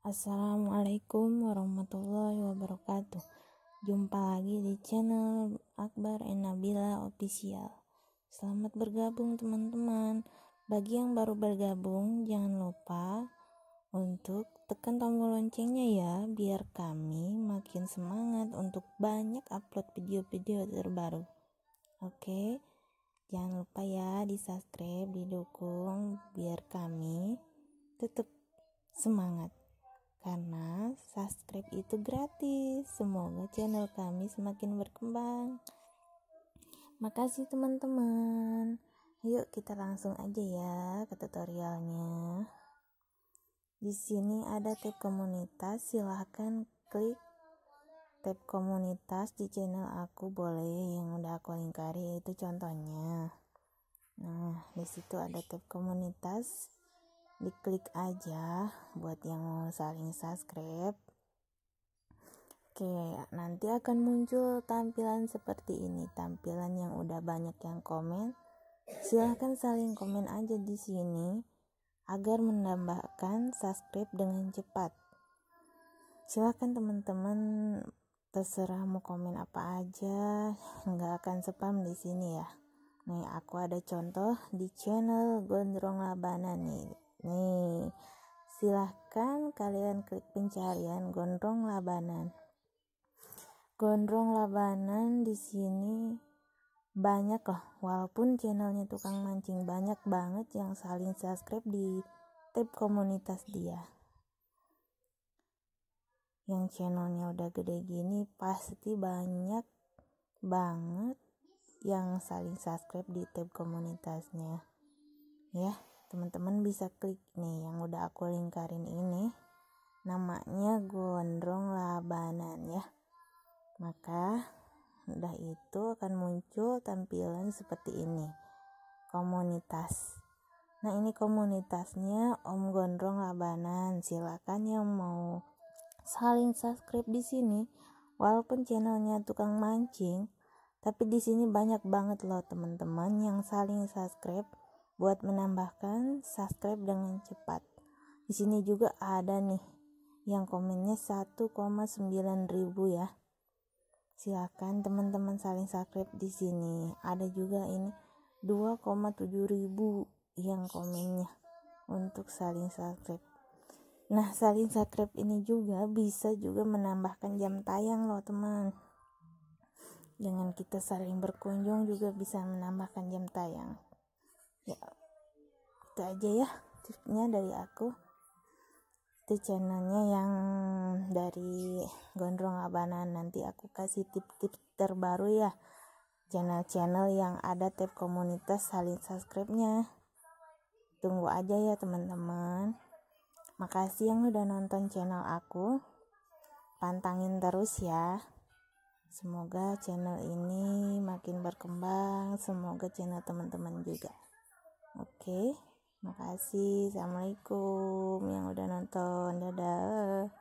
Assalamualaikum warahmatullahi wabarakatuh. Jumpa lagi di channel Akbar Enabila Official. Selamat bergabung teman-teman. Bagi yang baru bergabung, jangan lupa untuk tekan tombol loncengnya ya biar kami makin semangat untuk banyak upload video-video terbaru. Oke. Jangan lupa ya di subscribe, didukung biar kami tetap semangat. Karena subscribe itu gratis. Semoga channel kami semakin berkembang. Makasih teman-teman. Yuk kita langsung aja ya ke tutorialnya. Di sini ada tab komunitas, silahkan klik tab komunitas di channel aku boleh yang udah aku lingkari itu contohnya. Nah, di situ ada tab komunitas diklik aja buat yang mau saling subscribe Oke, nanti akan muncul tampilan seperti ini, tampilan yang udah banyak yang komen. Silahkan saling komen aja di sini agar menambahkan subscribe dengan cepat. Silahkan teman-teman terserah mau komen apa aja, nggak akan spam di sini ya. Nih, aku ada contoh di channel Gondrong Labana nih. Nih, silahkan kalian klik pencarian gondrong labanan. Gondrong labanan di sini banyak loh, walaupun channelnya tukang mancing banyak banget yang saling subscribe di tab komunitas dia. Yang channelnya udah gede gini pasti banyak banget yang saling subscribe di tab komunitasnya. Ya. Yeah teman-teman bisa klik nih yang udah aku lingkarin ini namanya gondrong labanan ya maka udah itu akan muncul tampilan seperti ini komunitas nah ini komunitasnya Om Gondrong Labanan silakan yang mau saling subscribe di sini walaupun channelnya tukang mancing tapi di sini banyak banget loh teman-teman yang saling subscribe buat menambahkan subscribe dengan cepat. Di sini juga ada nih yang komennya 1,9 ribu ya. Silakan teman-teman saling subscribe di sini. Ada juga ini 2,7 ribu yang komennya untuk saling subscribe. Nah, saling subscribe ini juga bisa juga menambahkan jam tayang loh, teman. Dengan kita saling berkunjung juga bisa menambahkan jam tayang ya itu aja ya tipsnya dari aku itu channelnya yang dari gondrong abana nanti aku kasih tip-tip terbaru ya channel-channel yang ada tab komunitas saling subscribe-nya tunggu aja ya teman-teman makasih yang udah nonton channel aku pantangin terus ya semoga channel ini makin berkembang semoga channel teman-teman juga okay? makasih assalamualaikum yang udah nonton dadah